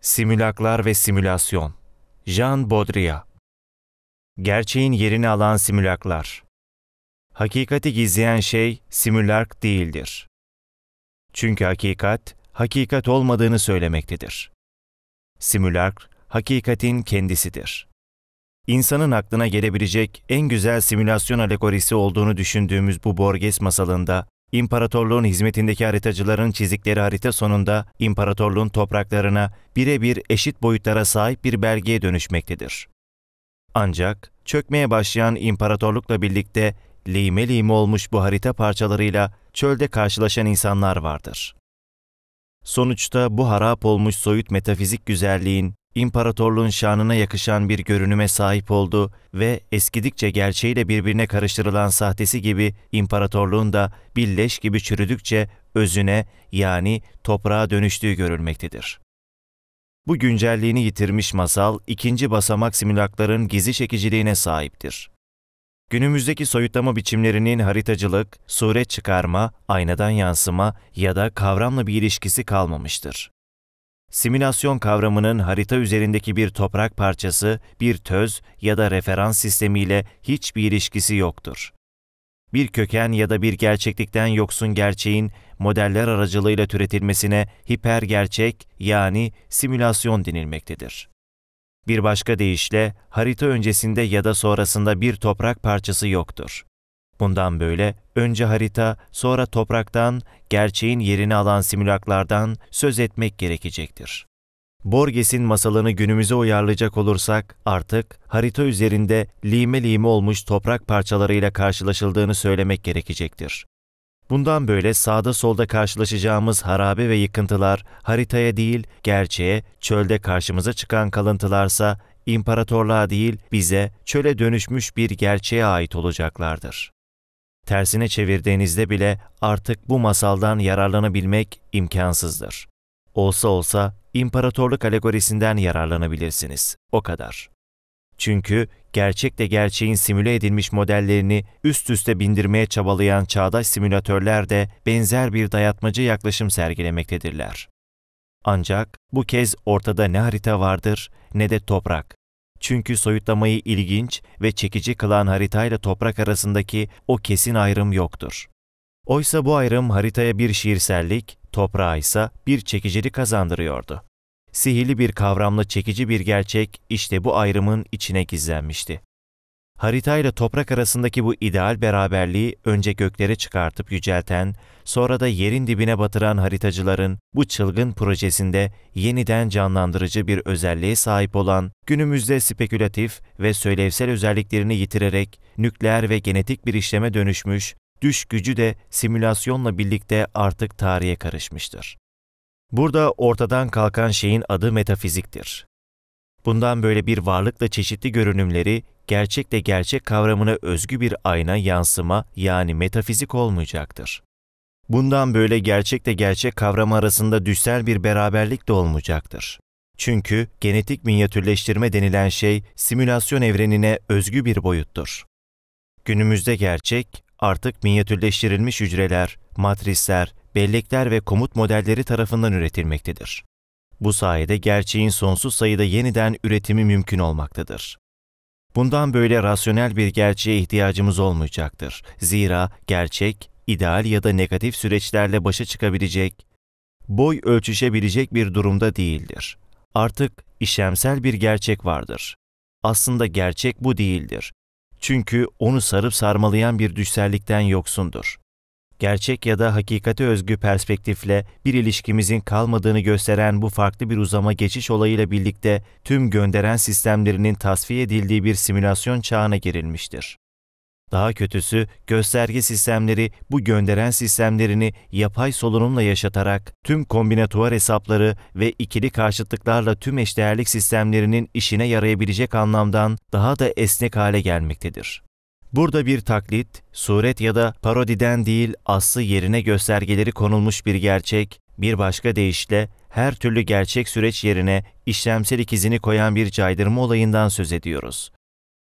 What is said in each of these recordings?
Simülaklar ve Simülasyon Jean Baudrillard Gerçeğin yerini alan simülaklar Hakikati gizleyen şey simülark değildir. Çünkü hakikat, hakikat olmadığını söylemektedir. Simülark hakikatin kendisidir. İnsanın aklına gelebilecek en güzel simülasyon alegorisi olduğunu düşündüğümüz bu Borges masalında İmparatorluğun hizmetindeki haritacıların çizikleri harita sonunda imparatorluğun topraklarına birebir eşit boyutlara sahip bir belgeye dönüşmektedir. Ancak çökmeye başlayan imparatorlukla birlikte lime lime olmuş bu harita parçalarıyla çölde karşılaşan insanlar vardır. Sonuçta bu harap olmuş soyut metafizik güzelliğin İmparatorluğun şanına yakışan bir görünüme sahip oldu ve eskidikçe gerçeğiyle birbirine karıştırılan sahtesi gibi imparatorluğun da bir leş gibi çürüdükçe özüne yani toprağa dönüştüğü görülmektedir. Bu güncelliğini yitirmiş masal, ikinci basamak simülakların gizli çekiciliğine sahiptir. Günümüzdeki soyutlama biçimlerinin haritacılık, suret çıkarma, aynadan yansıma ya da kavramla bir ilişkisi kalmamıştır. Simülasyon kavramının harita üzerindeki bir toprak parçası, bir töz ya da referans sistemiyle hiçbir ilişkisi yoktur. Bir köken ya da bir gerçeklikten yoksun gerçeğin modeller aracılığıyla türetilmesine hipergerçek yani simülasyon denilmektedir. Bir başka deyişle harita öncesinde ya da sonrasında bir toprak parçası yoktur. Bundan böyle önce harita, sonra topraktan, gerçeğin yerini alan simülaklardan söz etmek gerekecektir. Borges'in masalını günümüze uyarlayacak olursak artık harita üzerinde lime lime olmuş toprak parçalarıyla karşılaşıldığını söylemek gerekecektir. Bundan böyle sağda solda karşılaşacağımız harabe ve yıkıntılar haritaya değil, gerçeğe, çölde karşımıza çıkan kalıntılarsa imparatorluğa değil bize çöle dönüşmüş bir gerçeğe ait olacaklardır tersine çevirdiğinizde bile artık bu masaldan yararlanabilmek imkansızdır. Olsa olsa imparatorluk alegorisinden yararlanabilirsiniz. O kadar. Çünkü gerçekle gerçeğin simüle edilmiş modellerini üst üste bindirmeye çabalayan çağdaş simülatörler de benzer bir dayatmacı yaklaşım sergilemektedirler. Ancak bu kez ortada ne harita vardır ne de toprak. Çünkü soyutlamayı ilginç ve çekici kılan haritayla toprak arasındaki o kesin ayrım yoktur. Oysa bu ayrım haritaya bir şiirsellik, toprağa ise bir çekicilik kazandırıyordu. Sihirli bir kavramla çekici bir gerçek işte bu ayrımın içine gizlenmişti haritayla toprak arasındaki bu ideal beraberliği önce göklere çıkartıp yücelten, sonra da yerin dibine batıran haritacıların bu çılgın projesinde yeniden canlandırıcı bir özelliğe sahip olan, günümüzde spekülatif ve söylevsel özelliklerini yitirerek nükleer ve genetik bir işleme dönüşmüş, düş gücü de simülasyonla birlikte artık tarihe karışmıştır. Burada ortadan kalkan şeyin adı metafiziktir. Bundan böyle bir varlıkla çeşitli görünümleri gerçekle gerçek kavramına özgü bir ayna yansıma yani metafizik olmayacaktır. Bundan böyle gerçekle gerçek kavram arasında düşsel bir beraberlik de olmayacaktır. Çünkü genetik minyatürleştirme denilen şey simülasyon evrenine özgü bir boyuttur. Günümüzde gerçek artık minyatürleştirilmiş hücreler, matrisler, bellekler ve komut modelleri tarafından üretilmektedir. Bu sayede gerçeğin sonsuz sayıda yeniden üretimi mümkün olmaktadır. Bundan böyle rasyonel bir gerçeğe ihtiyacımız olmayacaktır. Zira gerçek, ideal ya da negatif süreçlerle başa çıkabilecek, boy ölçüşebilecek bir durumda değildir. Artık işlemsel bir gerçek vardır. Aslında gerçek bu değildir. Çünkü onu sarıp sarmalayan bir düşsellikten yoksundur gerçek ya da hakikate özgü perspektifle bir ilişkimizin kalmadığını gösteren bu farklı bir uzama geçiş olayıyla birlikte tüm gönderen sistemlerinin tasfiye edildiği bir simülasyon çağına girilmiştir. Daha kötüsü, gösterge sistemleri bu gönderen sistemlerini yapay solunumla yaşatarak tüm kombinatuar hesapları ve ikili karşıtlıklarla tüm eşdeğerlik sistemlerinin işine yarayabilecek anlamdan daha da esnek hale gelmektedir. Burada bir taklit, suret ya da parodiden değil aslı yerine göstergeleri konulmuş bir gerçek, bir başka deyişle her türlü gerçek süreç yerine işlemsel ikizini koyan bir caydırma olayından söz ediyoruz.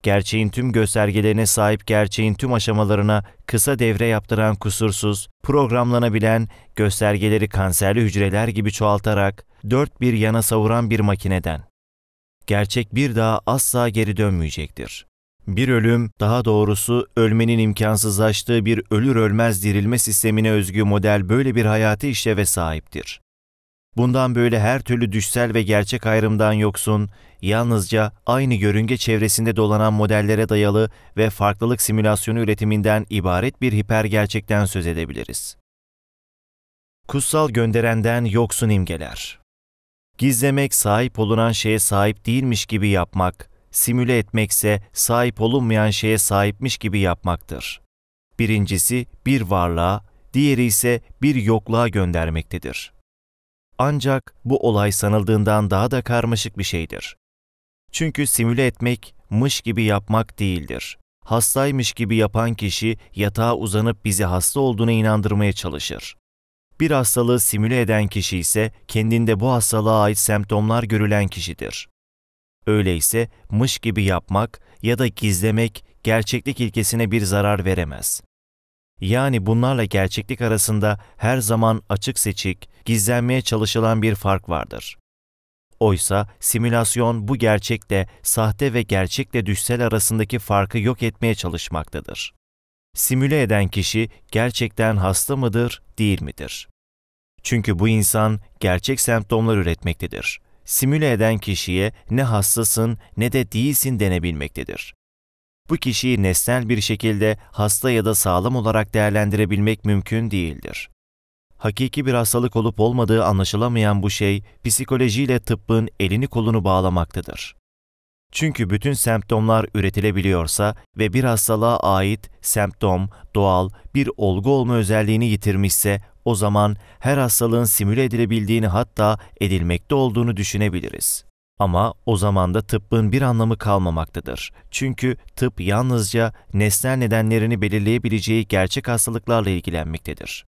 Gerçeğin tüm göstergelerine sahip gerçeğin tüm aşamalarına kısa devre yaptıran kusursuz, programlanabilen, göstergeleri kanserli hücreler gibi çoğaltarak dört bir yana savuran bir makineden. Gerçek bir daha asla geri dönmeyecektir bir ölüm, daha doğrusu ölmenin imkansızlaştığı bir ölür ölmez dirilme sistemine özgü model böyle bir hayatı işleve sahiptir. Bundan böyle her türlü düşsel ve gerçek ayrımdan yoksun, yalnızca aynı görünge çevresinde dolanan modellere dayalı ve farklılık simülasyonu üretiminden ibaret bir hiper gerçekten söz edebiliriz. Kutsal gönderenden yoksun imgeler. Gizlemek sahip olunan şeye sahip değilmiş gibi yapmak, simüle etmekse sahip olunmayan şeye sahipmiş gibi yapmaktır. Birincisi bir varlığa, diğeri ise bir yokluğa göndermektedir. Ancak bu olay sanıldığından daha da karmaşık bir şeydir. Çünkü simüle etmek, mış gibi yapmak değildir. Hastaymış gibi yapan kişi yatağa uzanıp bizi hasta olduğuna inandırmaya çalışır. Bir hastalığı simüle eden kişi ise kendinde bu hastalığa ait semptomlar görülen kişidir. Öyleyse mış gibi yapmak ya da gizlemek gerçeklik ilkesine bir zarar veremez. Yani bunlarla gerçeklik arasında her zaman açık seçik, gizlenmeye çalışılan bir fark vardır. Oysa simülasyon bu gerçekle, sahte ve gerçekle düşsel arasındaki farkı yok etmeye çalışmaktadır. Simüle eden kişi gerçekten hasta mıdır, değil midir? Çünkü bu insan gerçek semptomlar üretmektedir simüle eden kişiye ne hastasın ne de değilsin denebilmektedir. Bu kişiyi nesnel bir şekilde hasta ya da sağlam olarak değerlendirebilmek mümkün değildir. Hakiki bir hastalık olup olmadığı anlaşılamayan bu şey, psikolojiyle tıbbın elini kolunu bağlamaktadır. Çünkü bütün semptomlar üretilebiliyorsa ve bir hastalığa ait semptom, doğal, bir olgu olma özelliğini yitirmişse o zaman her hastalığın simüle edilebildiğini hatta edilmekte olduğunu düşünebiliriz. Ama o zaman da tıbbın bir anlamı kalmamaktadır. Çünkü tıp yalnızca nesnel nedenlerini belirleyebileceği gerçek hastalıklarla ilgilenmektedir.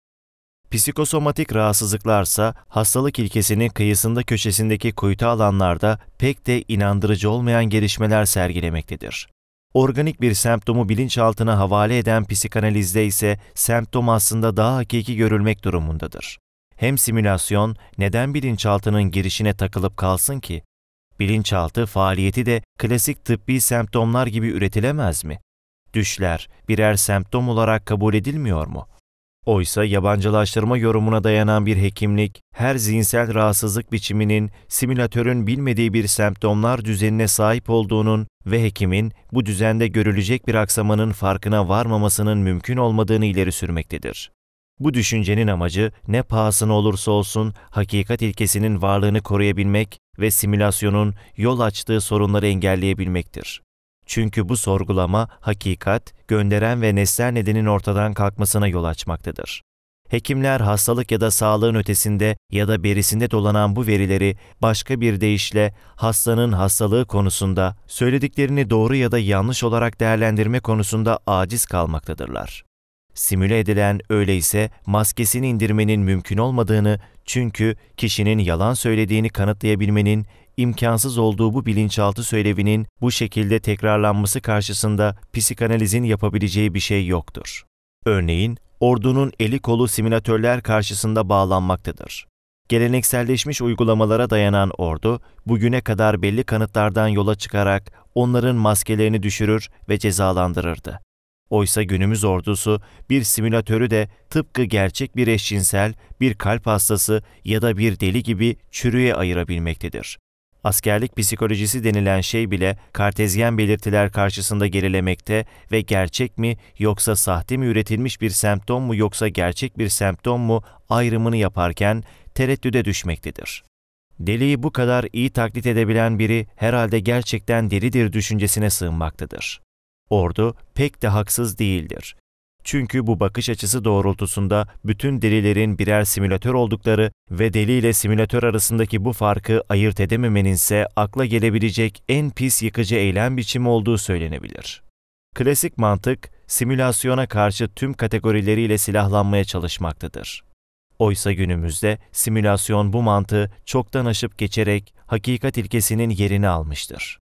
Psikosomatik rahatsızlıklarsa hastalık ilkesinin kıyısında köşesindeki kuytu alanlarda pek de inandırıcı olmayan gelişmeler sergilemektedir. Organik bir semptomu bilinçaltına havale eden psikanalizde ise semptom aslında daha hakiki görülmek durumundadır. Hem simülasyon neden bilinçaltının girişine takılıp kalsın ki? Bilinçaltı faaliyeti de klasik tıbbi semptomlar gibi üretilemez mi? Düşler birer semptom olarak kabul edilmiyor mu? Oysa yabancılaştırma yorumuna dayanan bir hekimlik, her zihinsel rahatsızlık biçiminin simülatörün bilmediği bir semptomlar düzenine sahip olduğunun ve hekimin bu düzende görülecek bir aksamanın farkına varmamasının mümkün olmadığını ileri sürmektedir. Bu düşüncenin amacı ne pahasına olursa olsun hakikat ilkesinin varlığını koruyabilmek ve simülasyonun yol açtığı sorunları engelleyebilmektir. Çünkü bu sorgulama, hakikat, gönderen ve nesnel nedenin ortadan kalkmasına yol açmaktadır. Hekimler hastalık ya da sağlığın ötesinde ya da berisinde dolanan bu verileri başka bir deyişle hastanın hastalığı konusunda söylediklerini doğru ya da yanlış olarak değerlendirme konusunda aciz kalmaktadırlar. Simüle edilen öyleyse maskesini indirmenin mümkün olmadığını çünkü kişinin yalan söylediğini kanıtlayabilmenin imkansız olduğu bu bilinçaltı söylevinin bu şekilde tekrarlanması karşısında psikanalizin yapabileceği bir şey yoktur. Örneğin, ordunun eli kolu simülatörler karşısında bağlanmaktadır. Gelenekselleşmiş uygulamalara dayanan ordu, bugüne kadar belli kanıtlardan yola çıkarak onların maskelerini düşürür ve cezalandırırdı. Oysa günümüz ordusu bir simülatörü de tıpkı gerçek bir eşcinsel, bir kalp hastası ya da bir deli gibi çürüye ayırabilmektedir. Askerlik psikolojisi denilen şey bile kartezyen belirtiler karşısında gerilemekte ve gerçek mi yoksa sahte mi üretilmiş bir semptom mu yoksa gerçek bir semptom mu ayrımını yaparken tereddüde düşmektedir. Deliyi bu kadar iyi taklit edebilen biri herhalde gerçekten delidir düşüncesine sığınmaktadır ordu pek de haksız değildir. Çünkü bu bakış açısı doğrultusunda bütün delilerin birer simülatör oldukları ve deli ile simülatör arasındaki bu farkı ayırt edememenin ise akla gelebilecek en pis yıkıcı eylem biçimi olduğu söylenebilir. Klasik mantık, simülasyona karşı tüm kategorileriyle silahlanmaya çalışmaktadır. Oysa günümüzde simülasyon bu mantığı çoktan aşıp geçerek hakikat ilkesinin yerini almıştır.